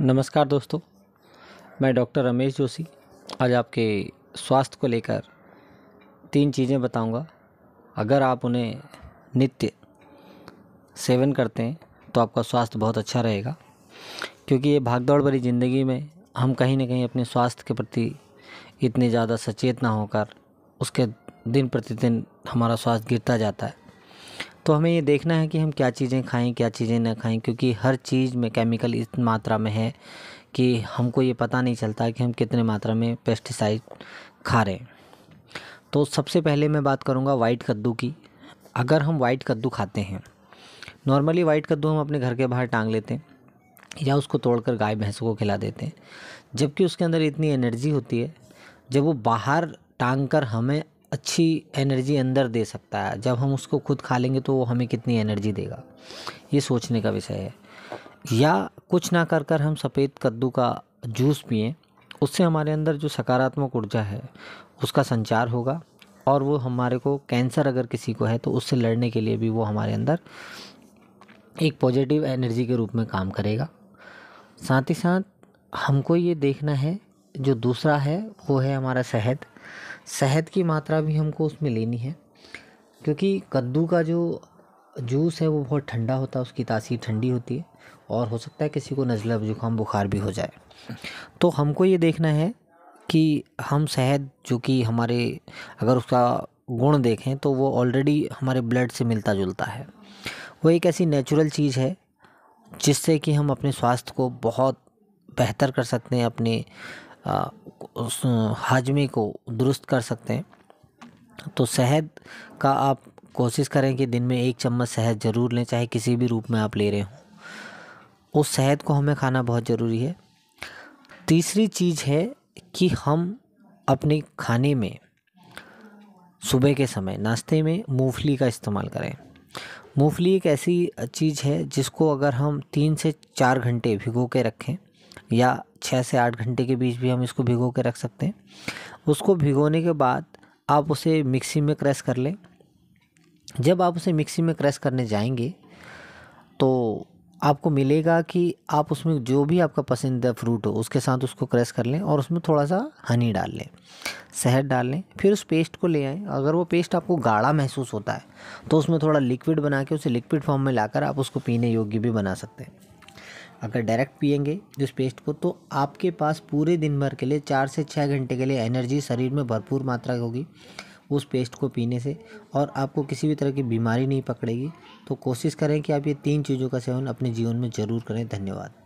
नमस्कार दोस्तों मैं डॉक्टर रमेश जोशी आज आपके स्वास्थ्य को लेकर तीन चीज़ें बताऊंगा अगर आप उन्हें नित्य सेवन करते हैं तो आपका स्वास्थ्य बहुत अच्छा रहेगा क्योंकि ये भागदौड़ भरी ज़िंदगी में हम कहीं ना कहीं अपने स्वास्थ्य के प्रति इतने ज़्यादा सचेत ना होकर उसके दिन प्रतिदिन हमारा स्वास्थ्य गिरता जाता है तो हमें ये देखना है कि हम क्या चीज़ें खाएं क्या चीज़ें ना खाएं क्योंकि हर चीज़ में केमिकल इस मात्रा में है कि हमको ये पता नहीं चलता कि हम कितने मात्रा में पेस्टिसाइड खा रहे हैं तो सबसे पहले मैं बात करूँगा वाइट कद्दू की अगर हम वाइट कद्दू खाते हैं नॉर्मली वाइट कद्दू हम अपने घर के बाहर टांग लेते हैं या उसको तोड़कर गाय भैंस को खिला देते हैं जबकि उसके अंदर इतनी एनर्जी होती है जब वो बाहर टांग कर हमें अच्छी एनर्जी अंदर दे सकता है जब हम उसको खुद खा लेंगे तो वो हमें कितनी एनर्जी देगा ये सोचने का विषय है या कुछ ना कर कर हम सफ़ेद कद्दू का जूस पिए उससे हमारे अंदर जो सकारात्मक ऊर्जा है उसका संचार होगा और वो हमारे को कैंसर अगर किसी को है तो उससे लड़ने के लिए भी वो हमारे अंदर एक पॉजिटिव एनर्जी के रूप में काम करेगा साथ ही साथ हमको ये देखना है जो दूसरा है वो है हमारा शहद शहद की मात्रा भी हमको उसमें लेनी है क्योंकि कद्दू का जो जूस है वो बहुत ठंडा होता है उसकी तासीर ठंडी होती है और हो सकता है किसी को नज़ला ज़ुकाम बुखार भी हो जाए तो हमको ये देखना है कि हम शहद जो कि हमारे अगर उसका गुण देखें तो वो ऑलरेडी हमारे ब्लड से मिलता जुलता है वो एक ऐसी नेचुरल चीज़ है जिससे कि हम अपने स्वास्थ्य को बहुत बेहतर कर सकते हैं अपने उस हाजमे को दुरुस्त कर सकते हैं तो शहद का आप कोशिश करें कि दिन में एक चम्मच शहद ज़रूर लें चाहे किसी भी रूप में आप ले रहे हों उस शहद को हमें खाना बहुत ज़रूरी है तीसरी चीज़ है कि हम अपने खाने में सुबह के समय नाश्ते में मूंगफली का इस्तेमाल करें मूंगफली एक ऐसी चीज़ है जिसको अगर हम तीन से चार घंटे भिगो के रखें या छः से आठ घंटे के बीच भी हम इसको भिगो के रख सकते हैं उसको भिगोने के बाद आप उसे मिक्सी में क्रश कर लें जब आप उसे मिक्सी में क्रश करने जाएंगे तो आपको मिलेगा कि आप उसमें जो भी आपका पसंदीदा फ्रूट हो उसके साथ उसको क्रश कर लें और उसमें थोड़ा सा हनी डाल लें शहद डाल लें फिर उस पेस्ट को ले आएँ अगर वो पेस्ट आपको गाढ़ा महसूस होता है तो उसमें थोड़ा लिक्विड बना के उसे लिक्विड फॉर्म में लाकर आप उसको पीने योग्य भी बना सकते हैं अगर डायरेक्ट पियेंगे जिस पेस्ट को तो आपके पास पूरे दिन भर के लिए चार से छः घंटे के लिए एनर्जी शरीर में भरपूर मात्रा होगी उस पेस्ट को पीने से और आपको किसी भी तरह की बीमारी नहीं पकड़ेगी तो कोशिश करें कि आप ये तीन चीज़ों का सेवन अपने जीवन में ज़रूर करें धन्यवाद